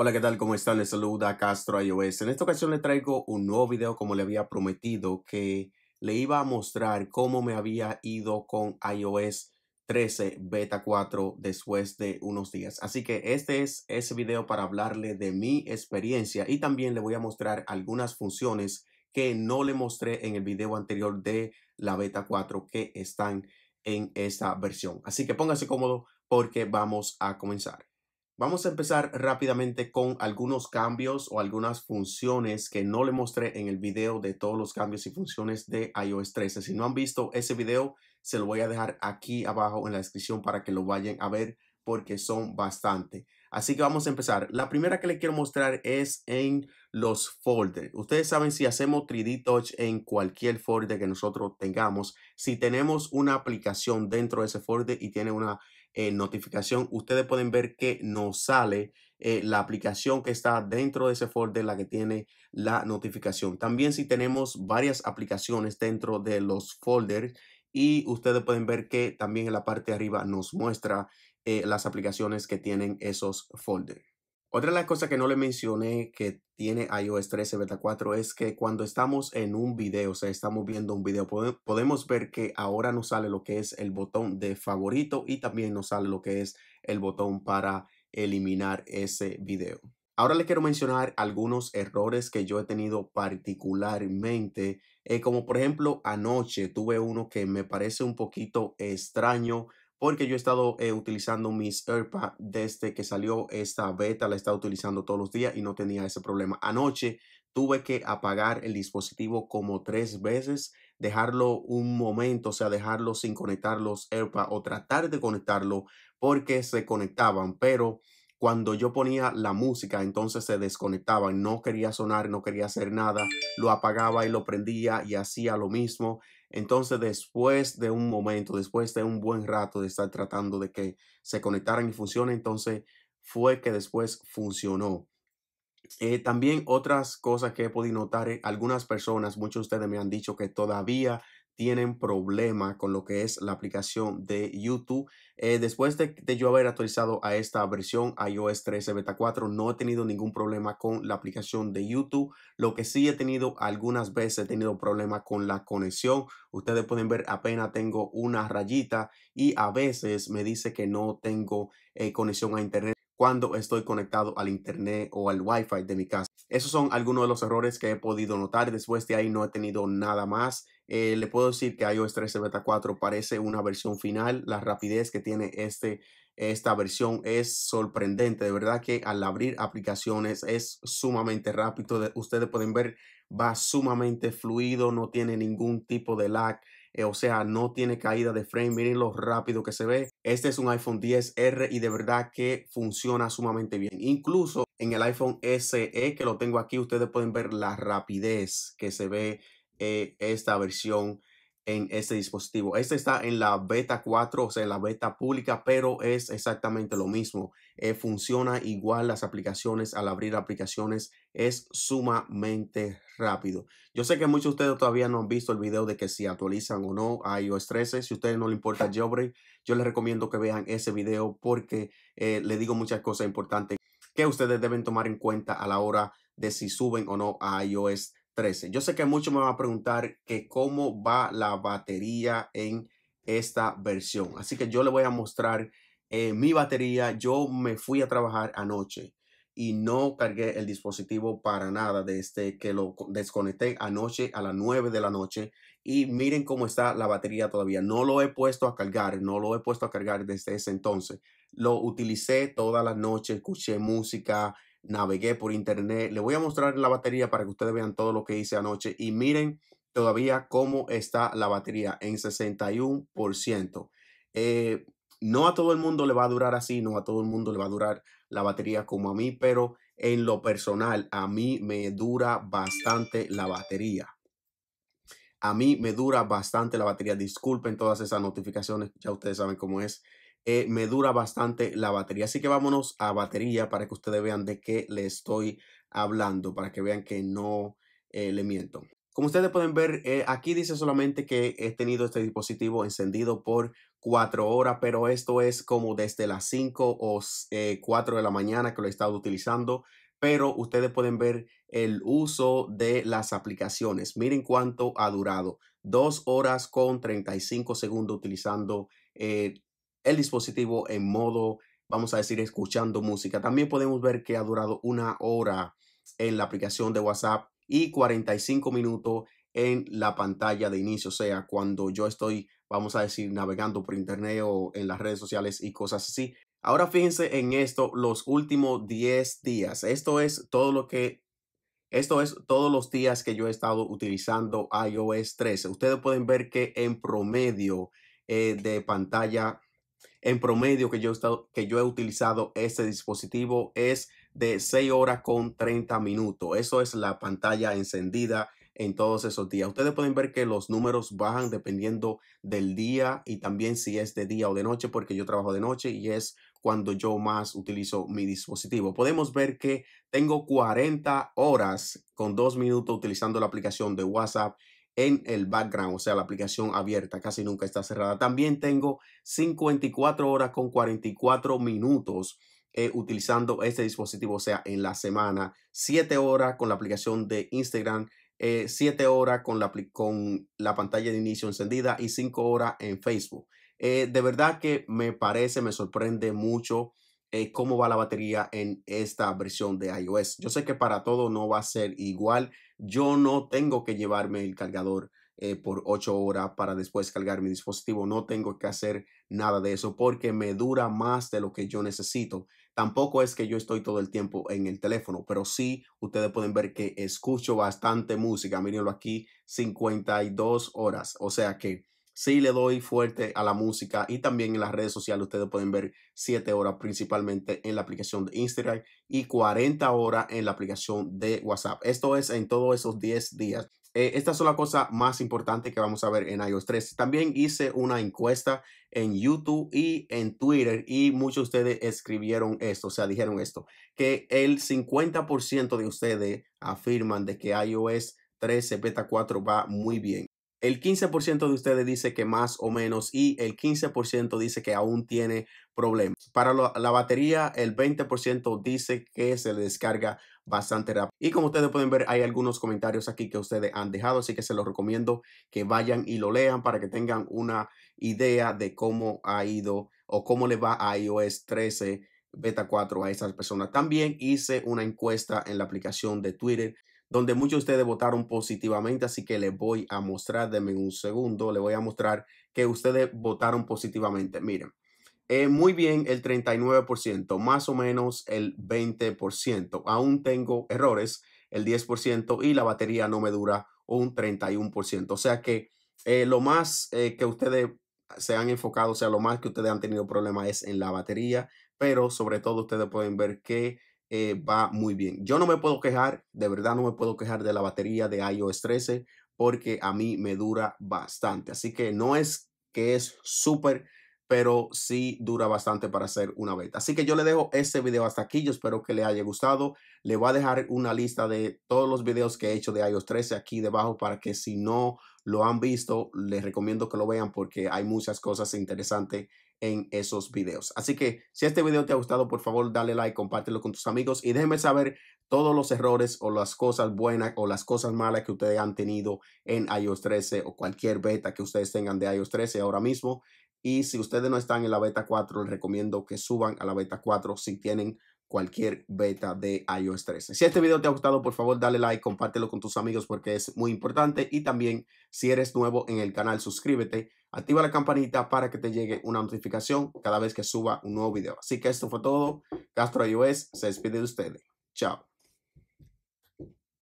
Hola, ¿qué tal? ¿Cómo están? Les saluda Castro iOS. En esta ocasión le traigo un nuevo video como le había prometido que le iba a mostrar cómo me había ido con iOS 13 Beta 4 después de unos días. Así que este es ese video para hablarle de mi experiencia y también le voy a mostrar algunas funciones que no le mostré en el video anterior de la Beta 4 que están en esta versión. Así que póngase cómodo porque vamos a comenzar. Vamos a empezar rápidamente con algunos cambios o algunas funciones que no le mostré en el video de todos los cambios y funciones de iOS 13. Si no han visto ese video, se lo voy a dejar aquí abajo en la descripción para que lo vayan a ver porque son bastante. Así que vamos a empezar. La primera que les quiero mostrar es en los folders. Ustedes saben si hacemos 3D Touch en cualquier folder que nosotros tengamos, si tenemos una aplicación dentro de ese folder y tiene una eh, notificación, ustedes pueden ver que nos sale eh, la aplicación que está dentro de ese folder, la que tiene la notificación. También si tenemos varias aplicaciones dentro de los folders y ustedes pueden ver que también en la parte de arriba nos muestra eh, las aplicaciones que tienen esos folders. Otra de las cosas que no le mencioné que tiene iOS 13 Beta 4 es que cuando estamos en un video, o sea, estamos viendo un video, podemos ver que ahora nos sale lo que es el botón de favorito y también nos sale lo que es el botón para eliminar ese video. Ahora le quiero mencionar algunos errores que yo he tenido particularmente, eh, como por ejemplo anoche tuve uno que me parece un poquito extraño porque yo he estado eh, utilizando mis AirPods desde que salió esta beta, la he estado utilizando todos los días y no tenía ese problema. Anoche tuve que apagar el dispositivo como tres veces, dejarlo un momento, o sea, dejarlo sin conectar los AirPods o tratar de conectarlo porque se conectaban, pero cuando yo ponía la música, entonces se desconectaban, no quería sonar, no quería hacer nada, lo apagaba y lo prendía y hacía lo mismo. Entonces, después de un momento, después de un buen rato de estar tratando de que se conectaran y funcionen, entonces fue que después funcionó. Eh, también otras cosas que he podido notar, eh, algunas personas, muchos de ustedes me han dicho que todavía tienen problema con lo que es la aplicación de YouTube. Eh, después de, yo haber actualizado a esta versión iOS 13 Beta 4, no he tenido ningún problema con la aplicación de YouTube. Lo que sí he tenido algunas veces, he tenido problemas con la conexión. Ustedes pueden ver, apenas tengo una rayita y a veces me dice que no tengo eh, conexión a Internet cuando estoy conectado al internet o al wifi de mi casa. Esos son algunos de los errores que he podido notar. Después de ahí no he tenido nada más. Eh, le puedo decir que iOS 13 Beta 4 parece una versión final. La rapidez que tiene este, esta versión es sorprendente. De verdad que al abrir aplicaciones es sumamente rápido. ustedes pueden ver, va sumamente fluido, no tiene ningún tipo de lag. Eh, o sea, no tiene caída de frame, miren lo rápido que se ve. Este es un iPhone 10R y de verdad que funciona sumamente bien. Incluso en el iPhone SE que lo tengo aquí, ustedes pueden ver la rapidez que se ve eh, esta versión en este dispositivo. Este está en la beta 4, o sea, en la beta pública, pero es exactamente lo mismo. Eh, funciona igual las aplicaciones al abrir aplicaciones. Es sumamente rápido. Yo sé que muchos de ustedes todavía no han visto el video de que si actualizan o no a iOS 13. Si a ustedes no les importa Jailbreak, yo les recomiendo que vean ese video porque eh, le digo muchas cosas importantes que ustedes deben tomar en cuenta a la hora de si suben o no a iOS yo sé que muchos me van a preguntar que cómo va la batería en esta versión. Así que yo le voy a mostrar eh, mi batería. Yo me fui a trabajar anoche y no cargué el dispositivo para nada desde este que lo desconecté anoche a las 9 de la noche. Y miren cómo está la batería todavía. No lo he puesto a cargar, no lo he puesto a cargar desde ese entonces. Lo utilicé toda la noche, escuché música, navegué por internet. Le voy a mostrar la batería para que ustedes vean todo lo que hice anoche y miren todavía cómo está la batería en 61%. Eh, no a todo el mundo le va a durar así, no a todo el mundo le va a durar la batería como a mí, pero en lo personal a mí me dura bastante la batería. A mí me dura bastante la batería. Disculpen todas esas notificaciones, ya ustedes saben cómo es. Eh, me dura bastante la batería. Así que vámonos a batería para que ustedes vean de qué le estoy hablando, para que vean que no eh, le miento. Como ustedes pueden ver, eh, aquí dice solamente que he tenido este dispositivo encendido por cuatro horas, pero esto es como desde las 5 o 4 de la mañana que lo he estado utilizando pero ustedes pueden ver el uso de las aplicaciones. Miren cuánto ha durado. Dos horas con 35 segundos utilizando el dispositivo en modo, vamos a decir, escuchando música. También podemos ver que ha durado una hora en la aplicación de WhatsApp y 45 minutos en la pantalla de inicio, o sea, cuando yo estoy, vamos a decir, navegando por internet o en las redes sociales y cosas así. Ahora fíjense en esto, los últimos 10 días. Esto es todo lo que, esto es todos los días que yo he estado utilizando iOS 13. Ustedes pueden ver que en promedio eh, de pantalla en promedio que yo, he que yo he utilizado este dispositivo es de 6 horas con 30 minutos. Eso es la pantalla encendida en todos esos días. Ustedes pueden ver que los números bajan dependiendo del día y también si es de día o de noche, porque yo trabajo de noche y es cuando yo más utilizo mi dispositivo. Podemos ver que tengo 40 horas con 2 minutos utilizando la aplicación de WhatsApp en el background, o sea, la aplicación abierta, casi nunca está cerrada. También tengo 54 horas con 44 minutos eh, utilizando este dispositivo, o sea, en la semana, 7 horas con la aplicación de Instagram, 7 eh, horas con la, con la pantalla de inicio encendida y 5 horas en Facebook. Eh, de verdad que me parece, me sorprende mucho eh, cómo va la batería en esta versión de iOS. Yo sé que para todo no va a ser igual. Yo no tengo que llevarme el cargador eh, por 8 horas para después cargar mi dispositivo. No tengo que hacer nada de eso porque me dura más de lo que yo necesito. Tampoco es que yo estoy todo el tiempo en el teléfono, pero sí ustedes pueden ver que escucho bastante música. Mírenlo aquí, 52 horas. O sea que sí le doy fuerte a la música y también en las redes sociales ustedes pueden ver 7 horas principalmente en la aplicación de Instagram y 40 horas en la aplicación de WhatsApp. Esto es en todos esos 10 días. Eh, esta es la cosa más importante que vamos a ver en iOS 3. También hice una encuesta en YouTube y en Twitter y muchos de ustedes escribieron esto, o sea, dijeron esto, que el 50% de ustedes afirman de que iOS 13 Beta 4 va muy bien el 15% de ustedes dice que más o menos y el 15% dice que aún tiene problemas. Para la batería, el 20% dice que se le descarga bastante rápido. Y como ustedes pueden ver, hay algunos comentarios aquí que ustedes han dejado, así que se los recomiendo que vayan y lo lean para que tengan una idea de cómo ha ido o cómo le va a iOS 13 beta 4 a esas personas. También hice una encuesta en la aplicación de Twitter donde muchos de ustedes votaron positivamente, así que les voy a mostrar, denme un segundo, les voy a mostrar que ustedes votaron positivamente. Miren, eh, muy bien el 39%, más o menos el 20%. Aún tengo errores, el 10%, y la batería no me dura un 31%. O sea que eh, lo más eh, que ustedes se han enfocado, o sea, lo más que ustedes han tenido problemas es en la batería, pero sobre todo ustedes pueden ver que eh, va muy bien. Yo no me puedo quejar, de verdad no me puedo quejar de la batería de iOS 13 porque a mí me dura bastante. Así que no es que es súper, pero sí dura bastante para hacer una beta. Así que yo le dejo este video hasta aquí. Yo espero que le haya gustado. Le voy a dejar una lista de todos los videos que he hecho de iOS 13 aquí debajo para que si no lo han visto, les recomiendo que lo vean porque hay muchas cosas interesantes en esos videos. Así que si este video te ha gustado, por favor, dale like, compártelo con tus amigos y déjenme saber todos los errores o las cosas buenas o las cosas malas que ustedes han tenido en iOS 13 o cualquier beta que ustedes tengan de iOS 13 ahora mismo. Y si ustedes no están en la beta 4, les recomiendo que suban a la beta 4 si tienen cualquier beta de iOS 13. Si este video te ha gustado, por favor, dale like, compártelo con tus amigos porque es muy importante. Y también, si eres nuevo en el canal, suscríbete Activa la campanita para que te llegue una notificación cada vez que suba un nuevo video. Así que esto fue todo. Castro iOS se despide de ustedes. Chao.